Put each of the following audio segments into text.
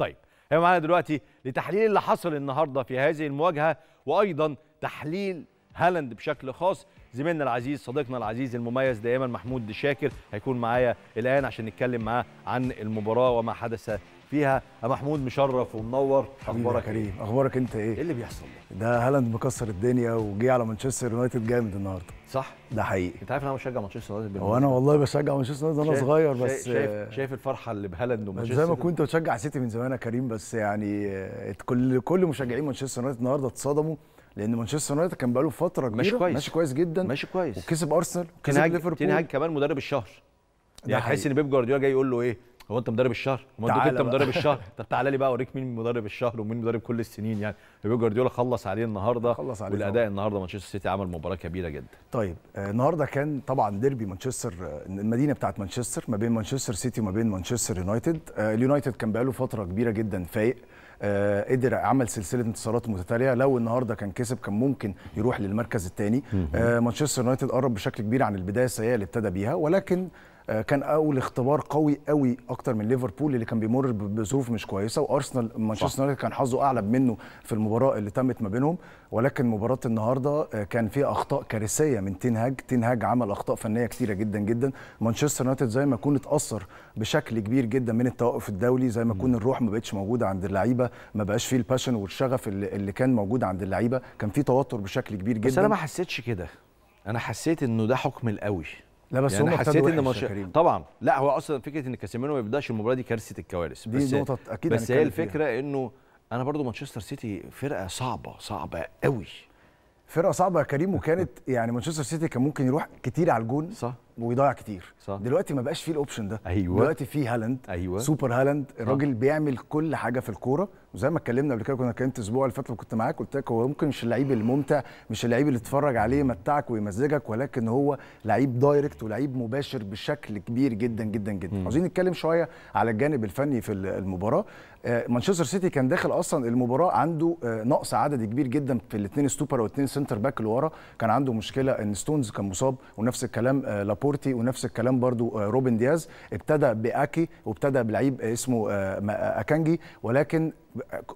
طيب هي معانا دلوقتي لتحليل اللي حصل النهارده في هذه المواجهه وايضا تحليل هالاند بشكل خاص زميلنا العزيز صديقنا العزيز المميز دائما محمود شاكر هيكون معايا الان عشان نتكلم معاه عن المباراه وما حدث فيها محمود مشرف ومنور اخبارك إيه؟ كريم اخبارك انت ايه ايه اللي بيحصل ده هالاند مكسر الدنيا وجه على مانشستر يونايتد جامد النهارده صح ده حقيقي انت عارف انا بشجع مانشستر يونايتد هو انا والله بشجع مانشستر يونايتد وانا صغير بس شايف شايف الفرحه اللي بهالاند ومانشستر زي ما كنت بشجع سيتي من زمان يا كريم بس يعني آه، كل كل مشجعين مانشستر يونايتد النهارده اتصدموا لان مانشستر يونايتد كان بقاله فتره كبيره ماشي كويس ماشي كويس جدا ماشي كويس وكسب ارسنال وكسب ليفربول كمان مدرب الشهر يعني تحس ان بيب جوارديولا جاي يقول له ايه هو انت مدرب الشهر هو انت مدرب الشهر طب تعالى لي بقى اوريك مين مدرب الشهر ومين مدرب كل السنين يعني بيب جوارديولا خلص عليه النهارده خلص عليه والاداء طبعا. النهارده مانشستر سيتي عمل مباراه كبيره جدا طيب آه النهارده كان طبعا ديربي مانشستر آه، المدينه بتاعت مانشستر ما بين مانشستر سيتي وما بين مانشستر يونايتد آه اليونايتد كان بقاله فتره كبيره جدا فايق آه قدر عمل سلسله انتصارات متتاليه لو النهارده كان كسب كان ممكن يروح للمركز الثاني آه مانشستر يونايتد قرب بشكل كبير عن البدايه السيئه اللي ابتدى بيها ولكن آه، كان اول اختبار قوي قوي اكتر من ليفربول اللي كان بيمر بظروف مش كويسه وارسنال مانشستر يونايتد كان حظه اعلى منه في المباراه اللي تمت ما بينهم ولكن مباراه النهارده آه، كان فيها اخطاء كارثيه من تين هاج تين هاج عمل اخطاء فنيه كتيره جدا جدا مانشستر يونايتد زي ما يكون اتاثر بشكل كبير جدا من التوقف الدولي زي ما يكون الروح ما بقتش موجوده عند اللعيبه ما بقاش فيه الباشن والشغف اللي, اللي كان موجود عند اللعيبه كان في توتر بشكل كبير جدا بس انا ما حسيتش كده انا حسيت انه ده حكم القوي لا بس يعني هم حسيت ان مش... طبعا لا هو اصلا فكره ان كاسيميرو ما يبداش المباراه دي كارثه الكوارث دي بس نقطه اكيد بس هي الفكره فيها. انه انا برضو مانشستر سيتي فرقه صعبه صعبه قوي فرقه صعبه يا كريم وكانت يعني مانشستر سيتي كان ممكن يروح كتير على الجون صح وبيضيع كتير صح. دلوقتي ما بقاش فيه الاوبشن ده أيوة. دلوقتي فيه هالاند أيوة. سوبر هالاند آه. الراجل بيعمل كل حاجه في الكوره وزي ما اتكلمنا قبل كده كنا اتكلمت الاسبوع اللي فات كنت معاك قلت لك هو ممكن مش اللعيب الممتع مش اللعيب اللي تتفرج عليه يمتعك ويمزجك ولكن هو لعيب دايركت ولعيب مباشر بشكل كبير جدا جدا جدا م. عاوزين نتكلم شويه على الجانب الفني في المباراه مانشستر آه، سيتي كان داخل اصلا المباراه عنده آه، نقص عدد كبير جدا في الاثنين ستوبر او الاثنين سنتر باك اللي ورا كان عنده مشكله ان ستونز كان مصاب ونفس الكلام لابورت لابورتي ونفس الكلام برضو آه، روبن دياز ابتدى باكي وابتدى بلعيب اسمه آه، آه، اكانجي ولكن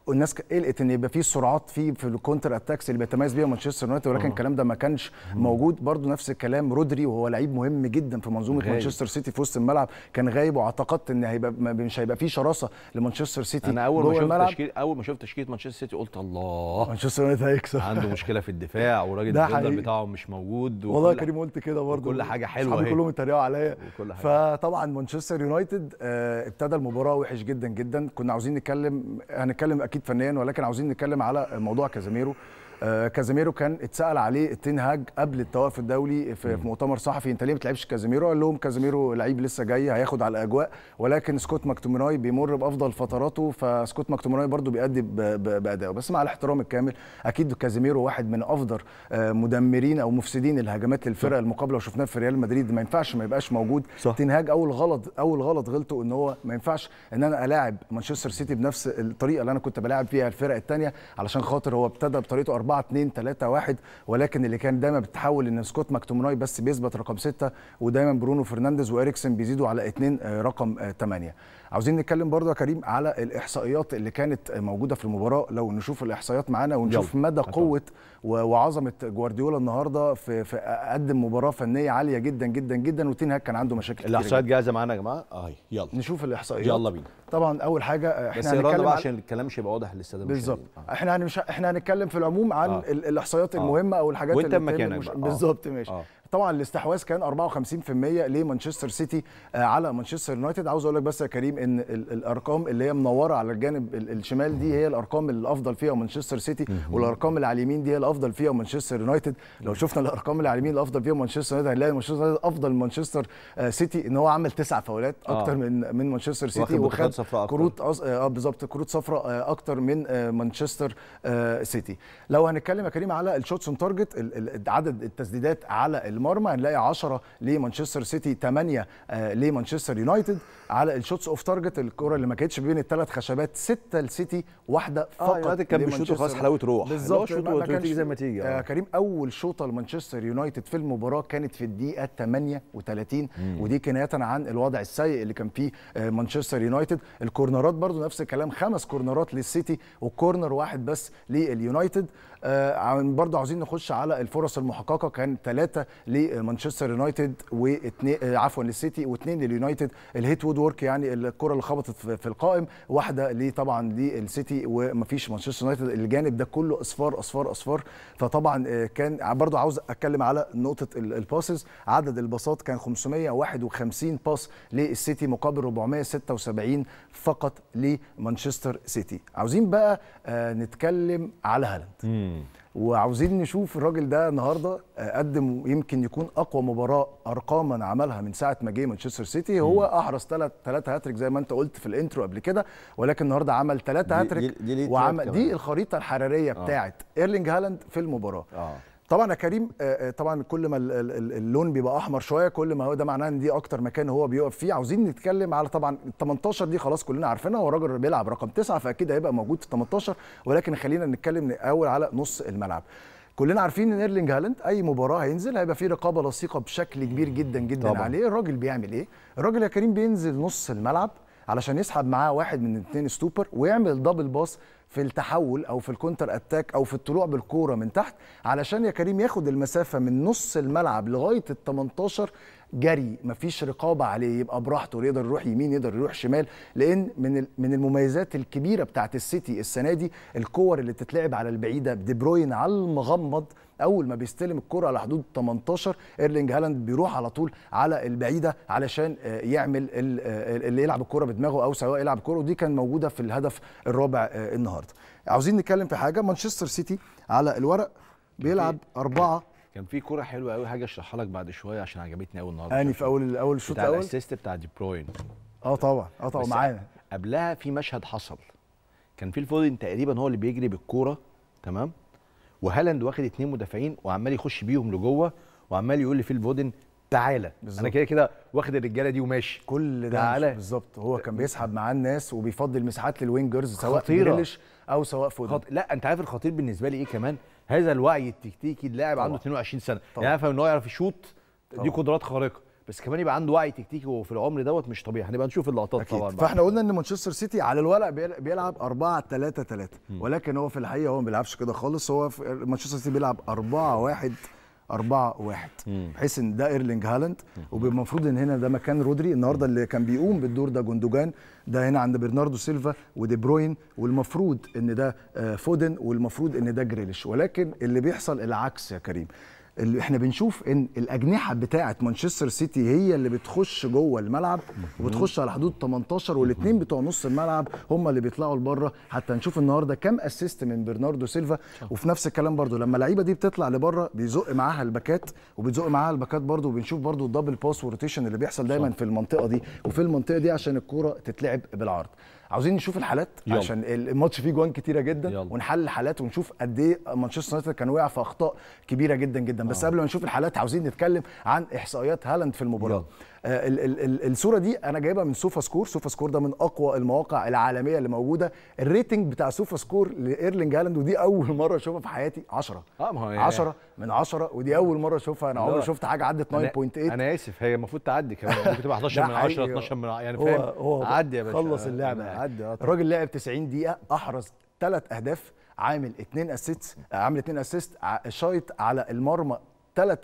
الناس قلقت ان يبقى في سرعات في في الكونتر اتاكس اللي بيتميز بيها مانشستر يونايتد ولكن آه. الكلام ده ما كانش موجود برضو نفس الكلام رودري وهو لعيب مهم جدا في منظومه مانشستر سيتي في وسط الملعب كان غايب واعتقدت ان هيبقى مش هيبقى في شراسه لمانشستر سيتي انا اول ما شفت تشكيل اول ما شفت تشكيله مانشستر سيتي قلت الله مانشستر يونايتد هيكسب عنده مشكله في الدفاع والراجل الديفندر بتاعه مش موجود والله كريم قلت كده برضو كل حاجه حلوه اهي كلهم اتريقوا عليا فطبعا مانشستر يونايتد آه، ابتدى المباراه وحش جدا جدا كنا عاوزين نتكلم آه، هنتكلم اكيد فنيا ولكن عاوزين نتكلم على موضوع كازيميرو آه، كازيميرو كان اتسال عليه تنهاج قبل التوقف الدولي في مؤتمر صحفي انت ليه ما بتلعبش كازيميرو قال لهم كازيميرو لعيب لسه جاي هياخد على الاجواء ولكن سكوت ماكتوميناي بيمر بافضل فتراته فسكوت ماكتوميناي برده بيأدي بادائه بس مع الاحترام الكامل اكيد كازيميرو واحد من افضل آه، مدمرين او مفسدين الهجمات للفرق المقابله وشفناه في ريال مدريد ما ينفعش ما يبقاش موجود صح. تنهاج اول غلط اول غلط غلطه ان هو ما ينفعش ان انا الاعب مانشستر سيتي بنفس الطريقه اللي انا كنت بلاعب فيها الفرق الثانيه علشان خاطر هو ابتدى بطريقته 4 4 2 3 1 ولكن اللي كان دايما بتحول ان سكوت ماكتوموناي بس بيثبت رقم 6 ودايما برونو فرنانديز واريكسن بيزيدوا على 2 آه، رقم 8 آه، عاوزين نتكلم برضه يا كريم على الاحصائيات اللي كانت موجوده في المباراه لو نشوف الاحصائيات معانا ونشوف يلا. مدى قوه وعظمه جوارديولا النهارده في, في قدم مباراه فنيه عاليه جدا جدا جدا وتين كان عنده مشاكل الاحصائيات جاهزه معانا يا جماعه اهي آه، يلا نشوف الاحصائيات يلا بينا طبعا اول حاجه احنا بس هنتكلم بقى عشان الكلام مش يبقى واضح للساده بالظبط آه. احنا هنمش... احنا هنتكلم في العموم عن آه. الاحصائيات آه. المهمه او الحاجات وانت اللي مكانك آه. بالظبط ماشي آه. طبعا الاستحواذ كان 54% لمانشستر سيتي آه، على مانشستر يونايتد عاوز اقول لك بس يا كريم ان الارقام اللي هي منوره على الجانب الشمال دي هي الارقام الافضل فيها مانشستر سيتي والارقام اللي على اليمين دي هي الافضل فيها مانشستر يونايتد لو شفنا الارقام اللي على اليمين الافضل فيها مانشستر يونايتد هنلاقي مانشستر يونايتد افضل مانشستر آه، سيتي ان هو عمل تسع فاولات آه. اكتر من من مانشستر سيتي وخد كروت اه بالظبط كروت صفراء اكتر من مانشستر سيتي لو هنتكلم يا كريم على الشوتس اون تارجت عدد التسديدات على الم... المرمى هنلاقي 10 لمانشستر سيتي 8 آه، لمانشستر يونايتد على الشوتس اوف تارجت الكره اللي ما كانتش بين الثلاث خشبات 6 لسيتي واحده آه، فقط آه كان بيشوط خلاص حلاوه روح بالظبط ما زي ما تيجي آه،, آه. كريم اول شوطه لمانشستر يونايتد في المباراه كانت في الدقيقه 38 مم. ودي كنايه عن الوضع السيء اللي كان فيه مانشستر يونايتد الكورنرات برضو نفس الكلام خمس كورنرات للسيتي وكورنر واحد بس لليونايتد آه برضو عاوزين نخش على الفرص المحققه كان ثلاثه لمانشستر يونايتد واثنين آه، عفوا للسيتي واثنين لليونايتد الهيت وود وورك يعني الكره اللي خبطت في القائم واحده ليه طبعا للسيتي ومفيش مانشستر يونايتد الجانب ده كله اصفار اصفار اصفار فطبعا آه، كان برضو عاوز اتكلم على نقطه الباسز عدد الباصات كان 551 باص للسيتي مقابل 476 فقط لمانشستر سيتي عاوزين بقى آه، نتكلم على هالاند وعاوزين نشوف الراجل ده النهارده آه، قدم يمكن يكون اقوى مباراه ارقاما عملها من ساعه ما جه مانشستر سيتي هو احرز ثلاث ثلاث هاتريك زي ما انت قلت في الانترو قبل كده ولكن النهارده عمل ثلاثه هاتريك وعمل دي الخريطه الحراريه آه. بتاعت آه. ايرلينج هالاند في المباراه آه. طبعا يا كريم آه، آه، طبعا كل ما اللون بيبقى احمر شويه كل ما هو ده معناه ان دي اكتر مكان هو بيقف فيه عاوزين نتكلم على طبعا ال 18 دي خلاص كلنا عارفينها هو الراجل بيلعب رقم تسعة فاكيد هيبقى موجود في 18 ولكن خلينا نتكلم الاول على نص الملعب كلنا عارفين ان ايرلينج هالاند اي مباراه هينزل هيبقى فيه رقابه لصيقه بشكل كبير جدا جدا طبعا. عليه الراجل بيعمل ايه الراجل يا كريم بينزل نص الملعب علشان يسحب معاه واحد من الاثنين ستوبر ويعمل دبل باص في التحول او في الكونتر اتاك او في الطلوع بالكوره من تحت علشان يا كريم ياخد المسافه من نص الملعب لغايه ال 18 جري مفيش رقابه عليه يبقى براحته يقدر يروح يمين يقدر يروح شمال لان من من المميزات الكبيره بتاعه السيتي السنه دي الكور اللي بتتلعب على البعيده دي بروين على المغمض اول ما بيستلم الكره على حدود 18 ايرلينج هالاند بيروح على طول على البعيده علشان آه، يعمل آه، اللي يلعب الكره بدماغه او سواء يلعب الكره ودي كان موجوده في الهدف الرابع آه، النهارده عاوزين نتكلم في حاجه مانشستر سيتي على الورق بيلعب أربعة كان في كوره حلوه قوي حاجه اشرحها لك بعد شويه عشان عجبتني قوي النهارده اني في اول اول الشوط الاول الاسيست بتاع دي بروين اه طبعا اه طبعا معانا قبلها في مشهد حصل كان في الفودن تقريبا هو اللي بيجري بالكوره تمام وهالاند واخد اثنين مدافعين وعمال يخش بيهم لجوه وعمال يقول لفيل فودن تعالى بالزبط. انا كده كده واخد الرجاله دي وماشي كل ده بالظبط هو كان بيسحب معاه الناس وبيفضل مساحات للوينجرز سواء جريليش او سواء فودن خط... لا انت عارف الخطير بالنسبه لي ايه كمان هذا الوعي التكتيكي اللاعب عنده 22 سنه يعني طبعا. يعني فاهم ان هو يعرف يشوط دي قدرات خارقه بس كمان يبقى عنده وعي تكتيكي وفي العمر دوت مش طبيعي هنبقى نشوف اللقطات أكيد. طبعا فاحنا قلنا ان مانشستر سيتي على الورق بيلعب 4 3 3 ولكن هو في الحقيقه هو ما بيلعبش كده خالص هو مانشستر سيتي بيلعب 4 1 4 1 بحيث ان ده ايرلينج هالاند وبالمفروض ان هنا ده مكان رودري النهارده اللي كان بيقوم بالدور ده جوندوجان ده هنا عند برناردو سيلفا ودي بروين والمفروض ان ده آه، فودن والمفروض ان ده جريليش ولكن اللي بيحصل العكس يا كريم اللي احنا بنشوف ان الاجنحه بتاعه مانشستر سيتي هي اللي بتخش جوه الملعب وبتخش على حدود 18 والاثنين بتوع نص الملعب هم اللي بيطلعوا لبره حتى نشوف النهارده كام اسيست من برناردو سيلفا وفي نفس الكلام برده لما اللعيبه دي بتطلع لبره بيزق معاها الباكات وبتزق معاها الباكات برده وبنشوف برده الدبل باس وروتيشن اللي بيحصل دايما في المنطقه دي وفي المنطقه دي عشان الكوره تتلعب بالعرض عاوزين نشوف الحالات يوم. عشان الماتش فيه جوان كتيره جدا يلا. ونحلل الحالات ونشوف قد ايه مانشستر يونايتد كان وقع في اخطاء كبيره جدا جدا بس آه. قبل ما نشوف الحالات عاوزين نتكلم عن احصائيات هالاند في المباراه يوم. آه، الصوره دي انا جايبها من سوفا سكور سوفا سكور ده من اقوى المواقع العالميه اللي موجوده الريتنج بتاع سوفا سكور لايرلينج هالاند ودي اول مره اشوفها في حياتي 10 اه ما هو 10 يعني من 10 ودي اول مره اشوفها انا عمري شفت حاجه عدت 9.8 انا اسف هي المفروض تعدي كمان ممكن تبقى 11 من 10 12 من يعني فاهم هو عدي يا باشا خلص اللعبه عدي الراجل لعب 90 دقيقه احرز ثلاث اهداف عامل اثنين اسيست عامل اثنين اسيست شايط على المرمى ثلاث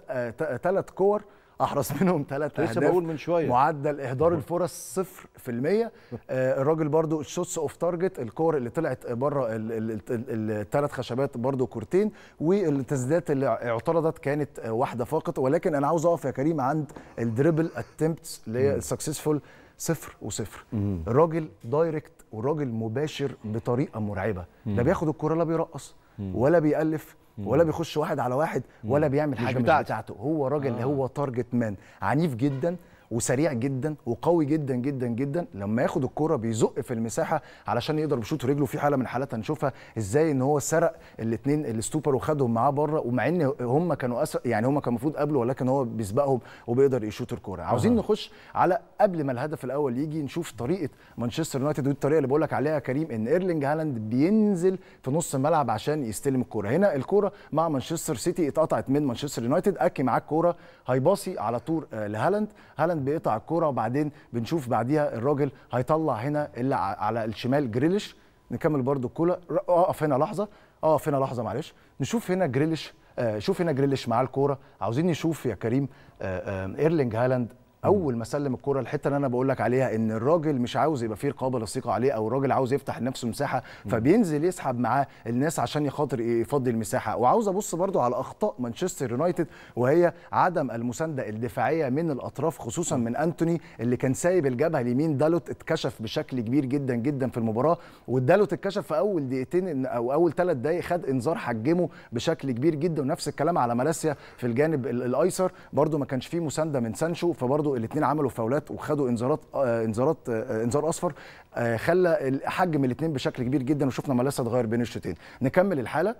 ثلاث آه، كور احرز منهم ثلاث اهداف لسه بقول من شويه معدل اهدار الفرص 0% آه الراجل برضو الشوتس اوف تارجت الكور اللي طلعت بره الثلاث خشبات برضو كورتين والتسديدات اللي اعترضت كانت آه، واحده فقط ولكن انا عاوز اقف يا كريم عند الدريبل اتمبتس اللي هي السكسسفول صفر وصفر الراجل دايركت والراجل مباشر بطريقه مرعبه لا بياخد الكره لا بيرقص ولا بيألف ولا بيخش واحد على واحد ولا بيعمل حاجه مش بتاعته هو راجل آه. هو تارجت مان عنيف جدا وسريع جدا وقوي جدا جدا جدا لما ياخد الكرة بيزق في المساحه علشان يقدر بشوط رجله في حاله من حالات هنشوفها ازاي ان هو سرق الاثنين الستوبر وخدهم معاه بره ومع ان هم كانوا أسر... يعني هم كان المفروض قبله ولكن هو بيسبقهم وبيقدر يشوط الكوره عاوزين نخش على قبل ما الهدف الاول يجي نشوف طريقه مانشستر يونايتد والطريقه اللي بقول لك عليها كريم ان ايرلينج هالاند بينزل في نص الملعب عشان يستلم الكوره هنا الكوره مع مانشستر سيتي اتقطعت من مانشستر يونايتد اكي معاك كوره هيباصي على طول آه، لهالاند هالاند بيقطع الكوره وبعدين بنشوف بعديها الراجل هيطلع هنا اللي على الشمال جريليش نكمل برده الكوره اقف هنا لحظه اقف هنا لحظه معلش نشوف هنا جريليش آه، شوف هنا جريليش معاه الكوره عاوزين نشوف يا كريم آه، ايرلينج هالاند اول ما سلم الكره الحته اللي انا بقول لك عليها ان الراجل مش عاوز يبقى فيه رقابه لصيقه عليه او الراجل عاوز يفتح لنفسه مساحه فبينزل يسحب معاه الناس عشان يخاطر يفضي المساحه وعاوز ابص برده على اخطاء مانشستر يونايتد وهي عدم المسانده الدفاعيه من الاطراف خصوصا من انتوني اللي كان سايب الجبهه اليمين دالوت اتكشف بشكل كبير جدا جدا في المباراه ودالوت اتكشف في اول دقيقتين او اول ثلاث دقائق خد انذار حجمه بشكل كبير جدا ونفس الكلام على مالاسيا في الجانب الايسر برده ما كانش فيه مسانده من سانشو فبرده برضو الاثنين عملوا فاولات وخدوا انذارات آه، انذارات آه، آه، انذار اصفر خلى حجم الاثنين بشكل كبير جدا وشفنا ملاسة اتغير بين الشوطين نكمل الحاله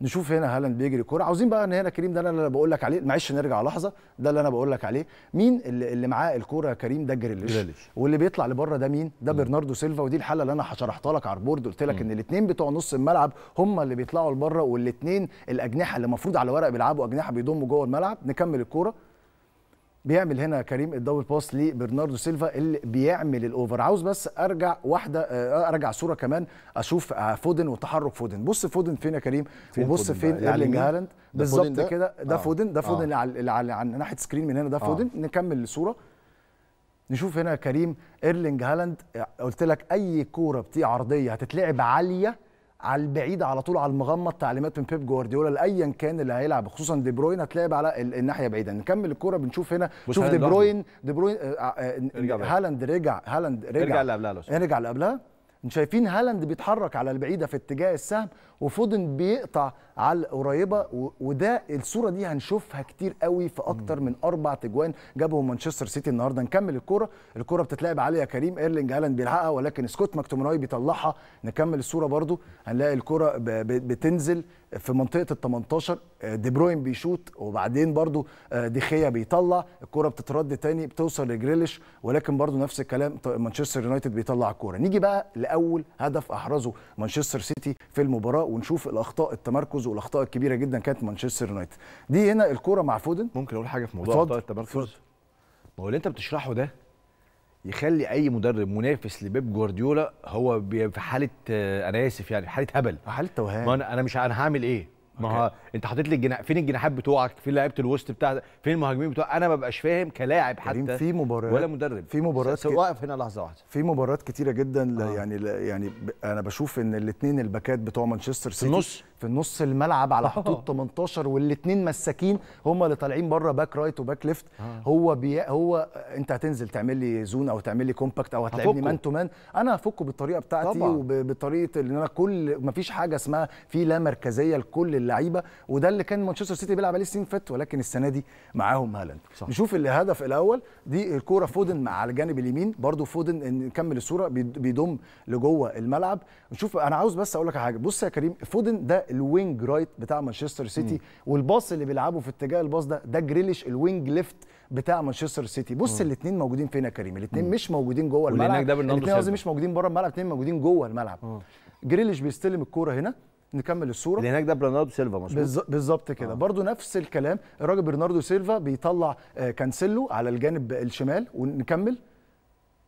نشوف هنا هالاند بيجري كوره عاوزين بقى ان هنا كريم ده اللي انا بقول لك عليه معلش نرجع لحظه ده اللي انا بقول لك عليه مين اللي, اللي معاه الكوره يا كريم ده جريليش واللي بيطلع لبره ده مين ده برناردو سيلفا ودي الحاله اللي انا شرحتها لك على البورد قلت لك ان الاثنين بتوع نص الملعب هم اللي بيطلعوا لبره والاثنين الاجنحه اللي المفروض على ورق بيلعبوا اجنحه بيضموا جوه الملعب نكمل الكوره بيعمل هنا كريم الدبل باس لبرناردو سيلفا اللي بيعمل الاوفر عاوز بس ارجع واحده آه، ارجع صوره كمان اشوف آه، فودن وتحرك فودن بص فودن فين يا كريم فين وبص فودن فين يعني ايرلينج هالاند بالظبط كده ده آه. فودن ده فودن اللي على, على, على ناحيه سكرين من هنا ده فودن آه. نكمل الصوره نشوف هنا كريم ايرلينج هالاند قلت لك اي كوره بتيجي عرضيه هتتلعب عاليه على البعيد على طول على المغمض تعليمات من بيب جوارديولا لايا كان اللي هيلعب خصوصا دي بروين هتلاعب على الناحيه بعيده نكمل الكوره بنشوف هنا شوف دي بروين دي بروين آه، آه، آه، هالاند رجع هالاند رجع رجع اللي رجع اللي قبلها شايفين هالاند بيتحرك على البعيده في اتجاه السهم وفودن بيقطع على القريبه وده الصوره دي هنشوفها كتير قوي في اكتر من اربع تجوان جابهم مانشستر سيتي النهارده نكمل الكوره الكوره بتتلعب عليها يا كريم ايرلينج هالاند بيلحقها ولكن سكوت ماكتوميناي بيطلعها نكمل الصوره برده هنلاقي الكوره بتنزل في منطقه ال 18 آه، دي بروين بيشوط وبعدين برده آه، ديخيا بيطلع الكوره بتترد تاني بتوصل لجريليش ولكن برده نفس الكلام مانشستر يونايتد بيطلع الكوره نيجي بقى لاول هدف احرزه مانشستر سيتي في المباراه ونشوف الاخطاء التمركز والاخطاء الكبيره جدا كانت مانشستر يونايتد دي هنا الكوره مع فودن ممكن اقول حاجه في موضوع اخطاء التمركز ما هو اللي انت بتشرحه ده يخلي اي مدرب منافس لبيب جوارديولا هو في حاله آه، انا اسف يعني في حاله هبل آه، حاله توهان ما انا مش انا هعمل ايه ما هو انت حاطط لي الجناح فين الجناحات بتوعك فين لعيبه الوسط بتاع فين المهاجمين بتوعك انا ما ببقاش فاهم كلاعب حتى في مباريات ولا مدرب في مباريات س... واقف هنا لحظه واحده في مباريات كتيره جدا آه. يعني يعني انا بشوف ان الاثنين الباكات بتوع مانشستر سيتي النص في نص الملعب على حدود 18 والاثنين مساكين هم اللي طالعين بره باك رايت وباك ليفت آه. هو بي... هو انت هتنزل تعمل لي زون او تعمل لي كومباكت او هتلعبني مان تو مان انا هفكه بالطريقه بتاعتي طبعا. وبطريقه ان انا كل ما فيش حاجه اسمها في لا مركزيه لكل اللعيبه وده اللي كان مانشستر سيتي بيلعب عليه السنين فات ولكن السنه دي معاهم هالاند نشوف الهدف الاول دي الكوره فودن مع على الجانب اليمين برضو فودن نكمل الصوره بيضم لجوه الملعب نشوف انا عاوز بس اقول لك حاجه بص يا كريم فودن ده الوينج رايت بتاع مانشستر سيتي والباص اللي بيلعبه في اتجاه الباص ده ده جريليش الوينج ليفت بتاع مانشستر سيتي بص الاثنين موجودين فين يا كريم الاثنين مش موجودين جوه الملعب الاثنين قصدي مش موجودين بره الملعب الاثنين موجودين جوه الملعب جريليش بيستلم الكوره هنا نكمل الصوره اللي هناك ده برناردو سيلفا مظبوط بالظبط كده آه. برضو نفس الكلام الراجل برناردو سيلفا بيطلع آه، كانسيلو على الجانب الشمال ونكمل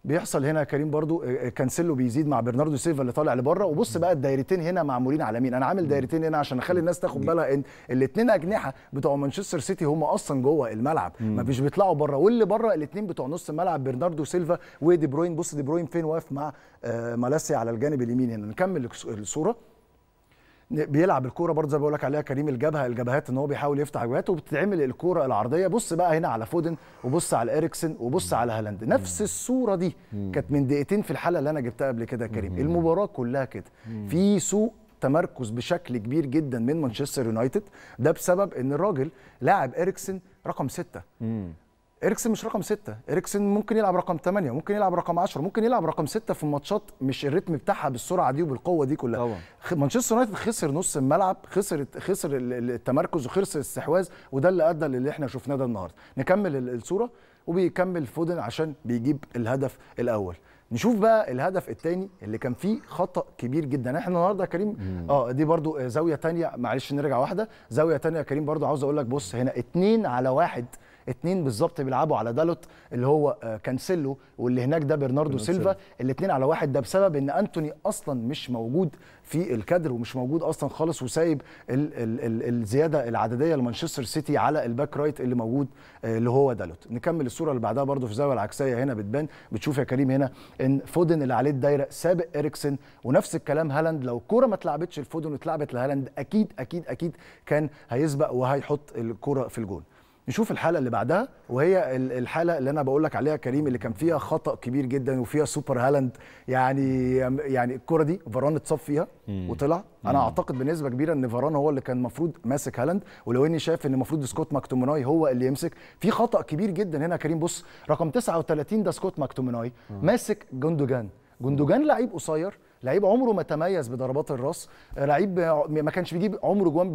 بيحصل هنا يا كريم برضو آه، آه، كانسيلو بيزيد مع برناردو سيلفا اللي طالع لبره وبص بقى الدايرتين هنا معمولين على مين انا عامل دايرتين هنا عشان اخلي الناس تاخد بالها ان الاثنين اجنحه بتوع مانشستر سيتي هم اصلا جوه الملعب ما فيش بيطلعوا بره واللي بره الاثنين بتوع نص الملعب برناردو سيلفا ودي بروين بص دي بروين فين واقف مع آه مالاسيا على الجانب اليمين هنا نكمل الصوره بيلعب الكوره برضه زي ما بقول لك عليها كريم الجبهه الجبهات ان هو بيحاول يفتح جبهات وبتتعمل الكوره العرضيه بص بقى هنا على فودن وبص على اريكسن وبص على هالاند نفس الصوره دي كانت من دقيقتين في الحلقه اللي انا جبتها قبل كده كريم المباراه كلها كده في سوء تمركز بشكل كبير جدا من مانشستر يونايتد ده بسبب ان الراجل لاعب اريكسن رقم ستة اريكسن مش رقم ستة اريكسن ممكن يلعب رقم 8 ممكن يلعب رقم 10 ممكن يلعب رقم ستة في ماتشات مش الريتم بتاعها بالسرعه دي وبالقوه دي كلها طبعا مانشستر يونايتد خسر نص الملعب خسر خسر التمركز وخسر الاستحواذ وده اللي ادى للي احنا شفناه ده النهارده نكمل الصوره وبيكمل فودن عشان بيجيب الهدف الاول نشوف بقى الهدف الثاني اللي كان فيه خطا كبير جدا احنا النهارده يا كريم اه دي برضو زاويه ثانيه معلش نرجع واحده زاويه ثانيه يا كريم برضو عاوز اقول لك بص هنا اتنين على واحد اتنين بالظبط بيلعبوا على دالوت اللي هو آه، كانسيلو واللي هناك ده برناردو سيلفا الاثنين على واحد ده بسبب ان انتوني اصلا مش موجود في الكادر ومش موجود اصلا خالص وسايب ال ال ال الزياده العدديه لمانشستر سيتي على الباك رايت اللي موجود آه، اللي هو دالوت نكمل الصوره اللي بعدها برده في الزاويه العكسيه هنا بتبان بتشوف يا كريم هنا ان فودن اللي عليه الدايره سابق اريكسن ونفس الكلام هالاند لو الكوره ما اتلعبتش لفودن واتلعبت لهالاند اكيد اكيد اكيد كان هيسبق وهيحط الكوره في الجون نشوف الحلقه اللي بعدها وهي الحلقه اللي انا بقول لك عليها كريم اللي كان فيها خطا كبير جدا وفيها سوبر هالاند يعني يعني الكره دي فاران اتصاب فيها وطلع انا اعتقد بنسبه كبيره ان فاران هو اللي كان المفروض ماسك هالاند ولو اني شايف ان المفروض سكوت ماكتوميناي هو اللي يمسك في خطا كبير جدا هنا كريم بص رقم 39 ده سكوت ماكتوميناي ماسك جندوجان جندوجان لعيب قصير لعيب عمره ما تميز بضربات الراس آه، لعيب ما كانش بيجيب عمره جوان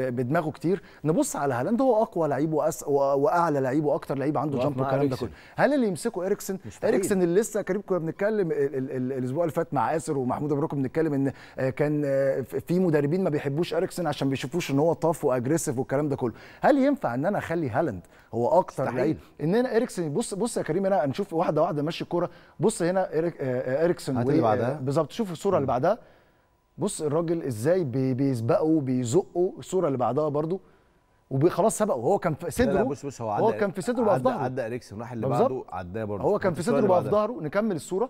بدماغه كتير نبص على هالاند هو اقوى لعيب وأس... واعلى لعيب واكتر لعيب عنده جامب والكلام ده كله هل اللي يمسكه اريكسن اريكسن اللي لسه كريم كنا بنتكلم الاسبوع اللي فات مع اسر ومحمود ابو بنتكلم ان آه، كان آه، في مدربين ما بيحبوش اريكسن عشان بيشوفوش ان هو طاف واجريسيف والكلام ده كله هل ينفع ان انا اخلي هالاند هو اكتر لعيب ان انا اريكسن بص بص يا كريم هنا نشوف واحده واحده ماشي الكوره بص هنا اريكسن و... بالظبط تشوف الصوره اللي بعدها بص الراجل ازاي بيسبقه بيزقه الصوره اللي بعدها برضو وخلاص سبقه هو كان في صدره لا لا بص بص هو هو كان في صدره بقى في ظهره عدى اريكسون راح اللي بعده عداه برضه هو كان في صدره بقى في ظهره نكمل الصوره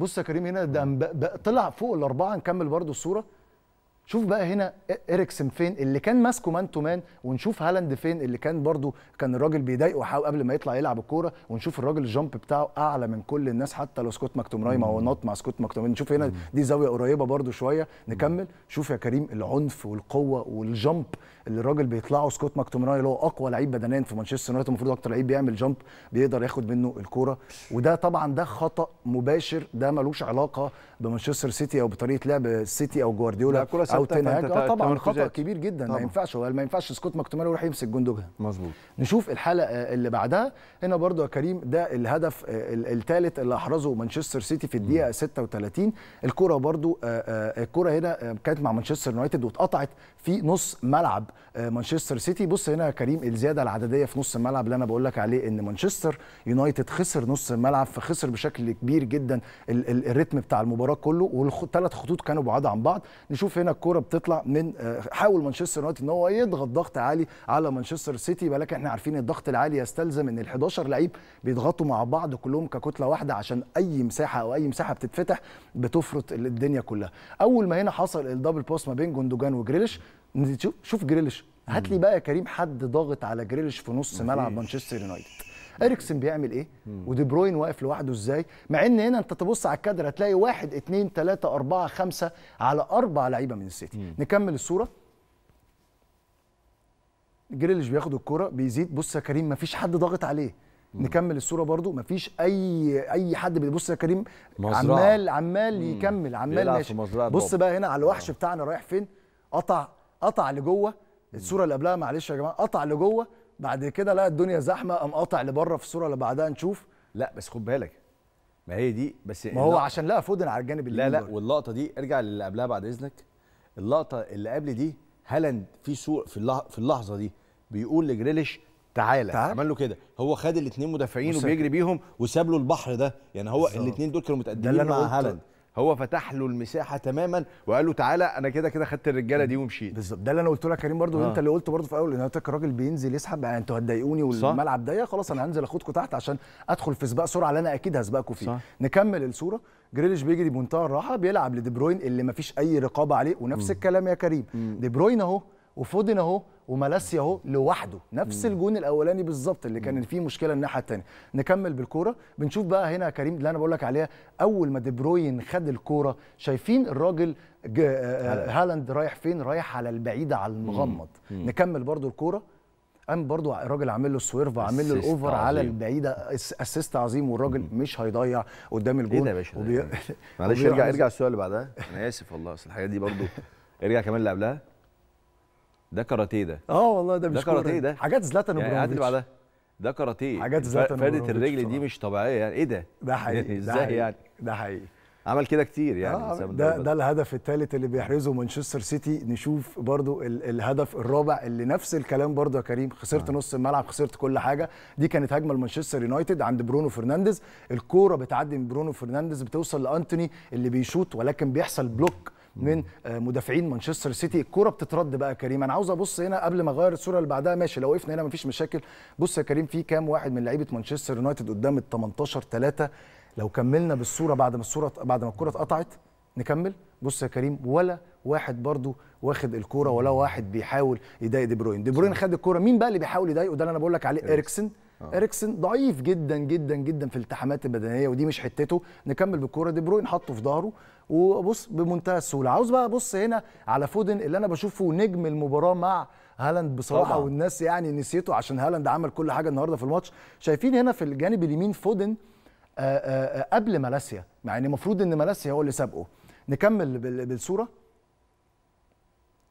بص يا كريم هنا ده طلع فوق الاربعه نكمل برضه الصوره شوف بقى هنا اريكسن فين اللي كان ماسكه مان تو مان ونشوف هالاند فين اللي كان برضو كان الراجل بيضايقه قبل ما يطلع يلعب الكوره ونشوف الراجل الجامب بتاعه اعلى من كل الناس حتى لو سكوت ماكتومراي ما هو نط مع سكوت ماكتومراي نشوف هنا دي زاويه قريبه برضو شويه نكمل شوف يا كريم العنف والقوه والجامب اللي الراجل بيطلعه سكوت ماكتومراي اللي هو اقوى لعيب بدنيا في مانشستر يونايتد المفروض اكتر لعيب بيعمل جامب بيقدر ياخد منه الكوره وده طبعا ده خطا مباشر ده ملوش علاقه بمانشستر سيتي او بطريقه لعب سيتي او جوارديولا او تنهاج اه طبعا خطا كبير جدا طبعا. ما ينفعش هو ما ينفعش سكوت ماكتوماري يروح يمسك جندوجان مظبوط نشوف الحلقه آه، اللي بعدها هنا برضو يا كريم ده الهدف آه، الثالث اللي احرزه مانشستر سيتي في الدقيقه 36 الكره برضو آه، الكره هنا كانت مع مانشستر يونايتد واتقطعت في نص ملعب مانشستر سيتي بص هنا يا كريم الزياده العدديه في نص الملعب اللي انا بقول لك عليه ان مانشستر يونايتد خسر نص الملعب فخسر بشكل كبير جدا الريتم بتاع المباراه كله والثلاث خطوط كانوا بعاد عن بعض نشوف هنا الكوره بتطلع من آه، حاول مانشستر يونايتد ان هو يضغط ضغط عالي على مانشستر سيتي ولكن احنا عارفين الضغط العالي يستلزم ان ال 11 لعيب بيضغطوا مع بعض كلهم ككتله واحده عشان اي مساحه او اي مساحه بتتفتح بتفرط الدنيا كلها اول ما هنا حصل الدبل باس ما بين جوندوجان وجريليش شوف جريليش هات لي بقى يا كريم حد ضاغط على جريليش في نص ملعب مانشستر يونايتد اريكسن بيعمل ايه ودي بروين واقف لوحده ازاي مع ان هنا انت تبص على الكادر هتلاقي واحد اتنين تلاته اربعه خمسه على اربع لعيبه من السيتي نكمل الصوره جريليش بياخد الكرة بيزيد بص يا كريم مفيش حد ضاغط عليه مم. نكمل الصوره برضو مفيش اي اي حد بيبص يا كريم مزرعة. عمال عمال يكمل عمال ماشي بص بقى هنا على الوحش آه. بتاعنا رايح فين قطع قطع لجوه الصوره اللي قبلها معلش يا جماعه قطع لجوه بعد كده لقى الدنيا زحمه قام قاطع لبره في الصوره اللي بعدها نشوف لا بس خد بالك ما هي دي بس ما هو عشان لقى فودن على الجانب اللي لا لا واللقطه دي ارجع للي قبلها بعد اذنك اللقطه اللي قبل دي هالاند في سوق في في اللحظه دي بيقول لجريليش تعالى عمل له كده هو خد الاثنين مدافعين وبيجري بيهم وساب له البحر ده يعني هو الاثنين دول كانوا متقدمين مع هالاند هو فتح له المساحه تماما وقال له تعالى انا كده كده خدت الرجاله دي ومشيت بالظبط ده اللي انا قلت لك كريم برضو آه. انت اللي قلته برضو في اول ان قلت الراجل بينزل يسحب يعني انتوا هتضايقوني والملعب ضيق خلاص انا هنزل اخدكم تحت عشان ادخل في سباق سرعه اللي انا اكيد هسبقكم فيه صح. نكمل الصوره جريليش بيجري بمنتهى الراحه بيلعب لدي بروين اللي ما فيش اي رقابه عليه ونفس م. الكلام يا كريم م. دي بروين اهو وفودن اهو ومالاسيا اهو لوحده نفس الجون الاولاني بالظبط اللي كان فيه مشكله الناحيه الثانيه نكمل بالكوره بنشوف بقى هنا كريم اللي انا بقول لك عليها اول ما دي بروين خد الكوره شايفين الراجل آه، آه، هالاند رايح فين رايح على البعيده على المغمض نكمل برده الكوره قام برضو الراجل عامل له السويرف عامل له الاوفر على البعيده اسيست عظيم والراجل مش هيضيع قدام الجون ايه ده يا باشا وبي... معلش ارجع ارجع السؤال اللي بعدها انا اسف والله اصل الحاجات دي برضو ارجع كمان اللي قبلها ده كاراتيه ده اه والله ده مش ده كاراتيه ده حاجات زلاتان يعني اللي بعدها ده كاراتيه حاجات زلاتان فادت الرجل دي مش طبيعيه يعني ايه ده ده يعني حقيقي ازاي يعني ده حقيقي عمل كده كتير يعني آه ده ده, ده الهدف الثالث اللي بيحرزه مانشستر سيتي نشوف برضو ال الهدف الرابع اللي نفس الكلام برضو يا كريم خسرت آه. نص الملعب خسرت كل حاجه دي كانت هجمه لمانشستر يونايتد عند برونو فرنانديز الكوره بتعدي من برونو فرنانديز بتوصل لانتوني اللي بيشوط ولكن بيحصل بلوك من آه، مدافعين مانشستر سيتي الكوره بتترد بقى يا كريم انا عاوز ابص هنا قبل ما اغير الصوره اللي بعدها ماشي لو وقفنا هنا مفيش مشاكل بص يا كريم في كام واحد من لعيبه مانشستر يونايتد قدام ال 18 3 لو كملنا بالصوره بعد ما الصوره بعد ما الكوره اتقطعت نكمل بص يا كريم ولا واحد برضو واخد الكوره ولا واحد بيحاول يضايق دي بروين دي بروين خد الكوره مين بقى اللي بيحاول يضايقه ده اللي انا بقول لك عليه اريكسن آه. اريكسن ضعيف جدا جدا جدا في الالتحامات البدنيه ودي مش حتته نكمل بالكوره دي بروين حطه في ظهره وبص بمنتهى السهوله عاوز بقى ابص هنا على فودن اللي انا بشوفه نجم المباراه مع هالاند بصراحه طبعا. والناس يعني نسيته عشان هالاند عمل كل حاجه النهارده في الماتش شايفين هنا في الجانب اليمين فودن آآ آه، آآ آه، قبل مالاسيا مع يعني ان المفروض ان مالاسيا هو اللي سابقه نكمل بالصوره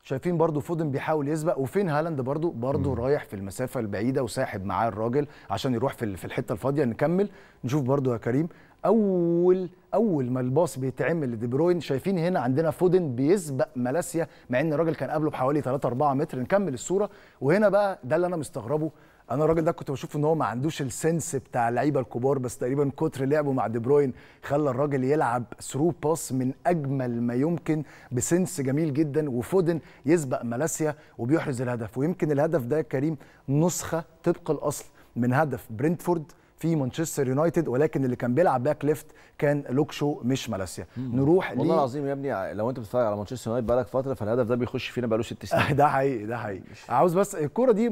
شايفين برضو فودن بيحاول يسبق وفين هالاند برضو برضو رايح في المسافه البعيده وساحب معاه الراجل عشان يروح في في الحته الفاضيه نكمل نشوف برضو يا كريم اول اول ما الباص بيتعمل لدي بروين شايفين هنا عندنا فودن بيسبق مالاسيا مع ان الراجل كان قبله بحوالي 3 4 متر نكمل الصوره وهنا بقى ده اللي انا مستغربه انا الراجل ده كنت بشوف ان هو ما عندوش السنس بتاع اللعيبه الكبار بس تقريبا كتر لعبه مع دي بروين خلى الراجل يلعب ثرو باس من اجمل ما يمكن بسنس جميل جدا وفودن يسبق مالاسيا وبيحرز الهدف ويمكن الهدف ده يا كريم نسخه طبق الاصل من هدف برنتفورد في مانشستر يونايتد ولكن اللي كان بيلعب باك ليفت كان لوكشو مش مالاسيا نروح والله العظيم يا ابني لو انت بتتفرج على مانشستر يونايتد بقالك فتره فالهدف ده بيخش فينا بقاله ست سنين ده حقيقي ده حقيقي عاوز بس الكوره دي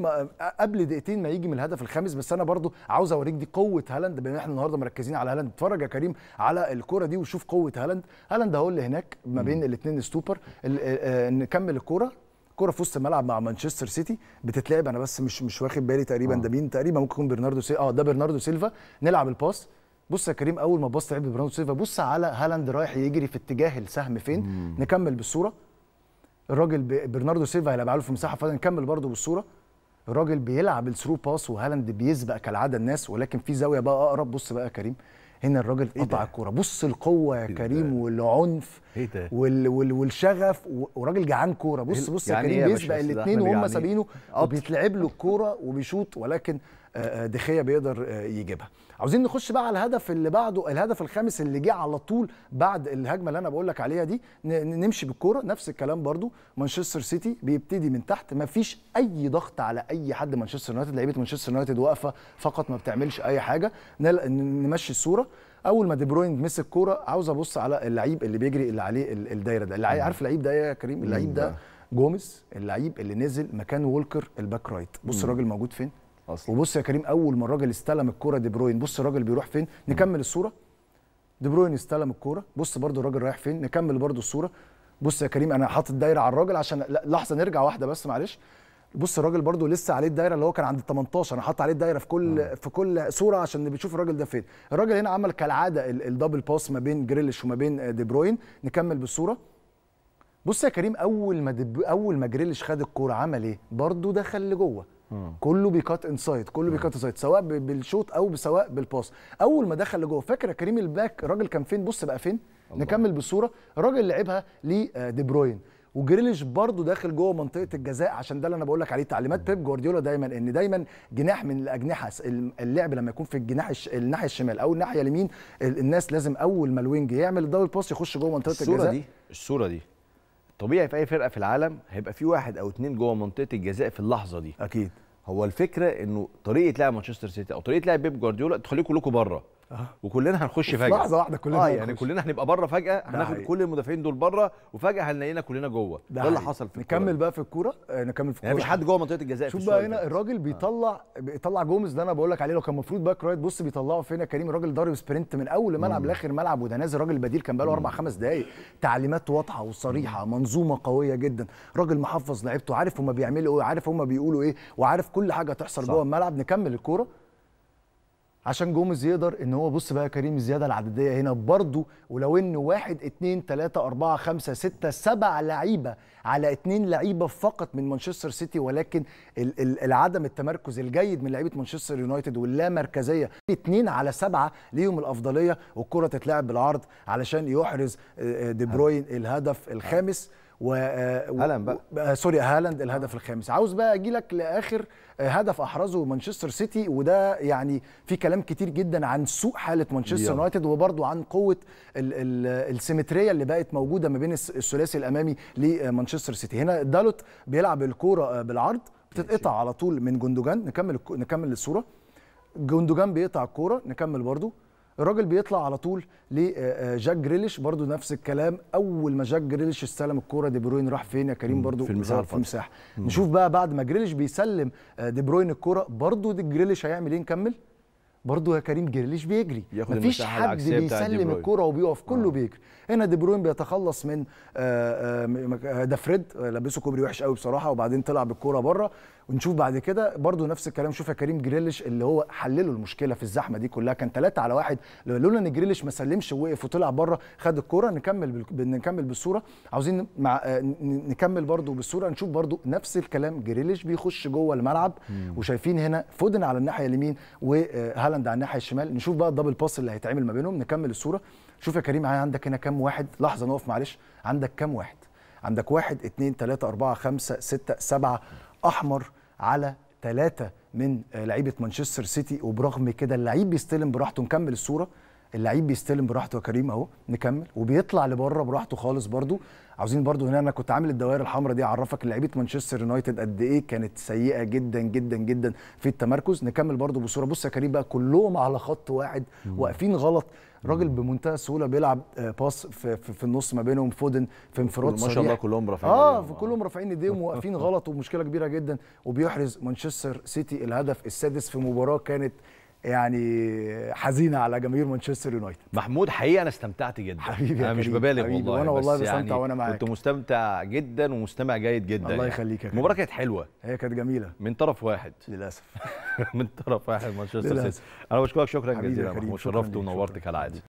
قبل دقيقتين ما يجي من الهدف الخامس بس انا برضو عاوز اوريك دي قوه هالاند بما احنا النهارده مركزين على هالاند اتفرج يا كريم على الكوره دي وشوف قوه هالاند هالاند اهو اللي هناك ما بين الاثنين ستوبر آه، نكمل الكوره كره في وسط الملعب مع مانشستر سيتي بتتلعب انا بس مش مش واخد بالي تقريبا آه. ده مين تقريبا ممكن يكون برناردو سيلفا اه ده برناردو سيلفا نلعب الباس بص يا كريم اول ما باص لعب برناردو سيلفا بص على هالاند رايح يجري في اتجاه السهم فين مم. نكمل بالصوره الراجل برناردو سيلفا هيلعبها له في مساحه نكمل برده بالصوره الراجل بيلعب الثرو باس وهالاند بيسبق كالعاده الناس ولكن في زاويه بقى اقرب بص بقى يا كريم هنا الراجل إيه قطع إيه الكوره بص القوه يا إيه كريم ده. والعنف إيه وال وال والشغف وراجل جعان كوره بص إيه؟ بص يعني إيه يا كريم بيسبق الاثنين وهم سابقينه وبيتلعب له الكوره وبيشوط ولكن دخيه بيقدر آه، يجيبها عاوزين نخش بقى على الهدف اللي بعده الهدف الخامس اللي جه على طول بعد الهجمه اللي انا بقول لك عليها دي نمشي بالكوره نفس الكلام برضو مانشستر سيتي بيبتدي من تحت ما فيش اي ضغط على اي حد مانشستر يونايتد لعيبه مانشستر يونايتد واقفه فقط ما بتعملش اي حاجه نمشي الصوره اول ما دي بروين مسك الكوره عاوز ابص على اللعيب اللي بيجري اللي عليه الدايره ده اللي عارف اللعيب ده إيه يا كريم اللعيب ده جوميز اللعيب اللي نزل مكان وولكر الباك رايت بص الراجل موجود فين أصلاً. وبص يا كريم اول ما الراجل استلم الكوره دي بروين بص الراجل بيروح فين نكمل الصوره دي بروين استلم الكوره بص برده الراجل رايح فين نكمل برده الصوره بص يا كريم انا حاطط دايره على الراجل عشان لحظه نرجع واحده بس معلش بص الراجل برده لسه عليه الدايره اللي هو كان عند ال 18 انا حاطط عليه الدايره في كل آه. في كل صوره عشان بيشوف الراجل ده فين الراجل هنا عمل كالعاده الدبل باس ما بين جريليش وما بين دي بروين نكمل بالصوره بص يا كريم اول ما دب... اول ما جريليش خد الكوره عمل ايه برده دخل لجوه كله بيكات انسايد كله بيكات انسايد سواء بالشوط او سواء بالباس اول ما دخل لجوه فاكر كريم الباك الراجل كان فين بص بقى فين الله. نكمل بالصوره الراجل لعبها لدي آه، بروين وجريليش برضه داخل جوه منطقه الجزاء عشان ده اللي انا بقول لك عليه تعليمات بيب جوارديولا دايما ان دايما جناح من الاجنحه اللعب لما يكون في الجناح الناحيه الشمال او الناحيه اليمين الناس لازم اول ما الوينج يعمل الدبل باس يخش جوه منطقه الجزاء الصوره دي الصوره دي طبيعي في اي فرقه في العالم هيبقى في واحد او اتنين جوه منطقه الجزاء في اللحظه دي اكيد هو الفكره انه طريقه لعب مانشستر سيتي او طريقه لعب بيب جوارديولا تخليكم كلكم بره أه. وكلنا هنخش فجاه لحظه واحده كلنا آه يعني كلنا هنبقى بره فجاه هناخد كل المدافعين دول بره وفجاه هنلاقينا كلنا جوه ده, ده اللي حصل في نكمل الكرة. بقى في الكوره آه نكمل في الكوره يعني مفيش حد جوه منطقه الجزاء شوف بقى هنا الراجل بيطلع آه. بيطلع جومز ده انا بقول لك عليه لو كان المفروض باك رايت بص بيطلعه فين يا كريم الراجل ضارب سبرنت من اول ملعب لاخر ملعب وده نازل راجل بديل كان بقى له اربع خمس دقائق تعليمات واضحه وصريحه منظومه قويه جدا راجل محفظ لعيبته عارف هما بيعملوا ايه عارف هما بيقولوا ايه وعارف كل حاجه تحصل جوه الملعب نكمل الكوره عشان جوميز يقدر ان هو بص بقى كريم الزياده العدديه هنا برضه ولو ان واحد اتنين تلاته اربعه خمسه سته سبع لعيبه على اتنين لعيبه فقط من مانشستر سيتي ولكن ال- ال- العدم التمركز الجيد من لعيبه مانشستر يونايتد واللا مركزيه اتنين على سبعه ليهم الافضليه والكره تتلعب بالعرض علشان يحرز آه، آه، دي بروين الهدف الخامس و هالاند بقى آه، سوري هالاند الهدف الخامس عاوز بقى اجي لك لاخر آه، هدف احرزه مانشستر سيتي وده يعني في كلام كتير جدا عن سوء حاله مانشستر يونايتد وبرده عن قوه السيمتريه اللي بقت موجوده ما بين الثلاثي الامامي لمانشستر سيتي هنا دالوت بيلعب الكوره آه، بالعرض بتتقطع على طول من جندوجان نكمل نكمل الصوره جندوجان بيقطع الكوره نكمل برضه الراجل بيطلع على طول لجاك آه، آه، جريليش برضو نفس الكلام اول ما جاك جريليش استلم الكوره دي بروين راح فين يا كريم برضو في المساحه في المساحه نشوف بقى بعد ما جريليش بيسلم آه، دي بروين الكوره برضو دي جريليش هيعمل ايه نكمل برضه يا كريم جريليش بيجري مفيش حد بيسلم الكرة وبيقف كله آه. بيجري هنا دي بروين بيتخلص من ده فريد لبسه كوبري وحش قوي بصراحه وبعدين طلع بالكوره بره ونشوف بعد كده برضو نفس الكلام شوف يا كريم جريليش اللي هو حلله المشكله في الزحمه دي كلها كان ثلاثه على واحد لولا ان جريليش ما سلمش ووقف وطلع بره خد الكوره نكمل بال... نكمل بالصوره عاوزين مع... آه، نكمل برضو بالصوره نشوف برضو نفس الكلام جريليش بيخش جوه الملعب مم. وشايفين هنا فودن على الناحيه اليمين وهالاند آه، على الناحيه الشمال نشوف بقى الدبل باس اللي هيتعمل ما بينهم نكمل الصوره شوف يا كريم عندك هنا كام واحد لحظه نقف معلش عندك كام واحد عندك واحد اثنين ثلاثه أربعة خمسة ستة سبعة احمر على ثلاثه من لعيبه مانشستر سيتي وبرغم كده اللعيب بيستلم براحته نكمل الصوره اللعيب بيستلم براحته يا كريم اهو نكمل وبيطلع لبره براحته خالص برضو عاوزين برضو هنا انا كنت عامل الدوائر الحمراء دي اعرفك لعيبه مانشستر يونايتد قد ايه كانت سيئه جدا جدا جدا في التمركز نكمل برضو بصوره بص يا كريم بقى كلهم على خط واحد واقفين غلط راجل بمنتهى السهوله بيلعب آه، باس في, في, في النص ما بينهم فودن في انفراد ما شاء الله كلهم رافعين اه كلهم رافعين ايديهم واقفين غلط ومشكله كبيره جدا وبيحرز مانشستر سيتي الهدف السادس في مباراه كانت يعني حزينه على جماهير مانشستر يونايتد محمود حقيقه انا استمتعت جدا حبيبي انا مش ببالغ والله وانا والله يعني بستمتع يعني وانا معاك كنت مستمتع جدا ومستمع جيد جدا الله يعني. يخليك يا المباراه كانت حلوه هي كانت جميله من طرف واحد للاسف من طرف واحد مانشستر سيتي انا بشكرك شكرا جزيلا محمود شرفت ونورتك على عادي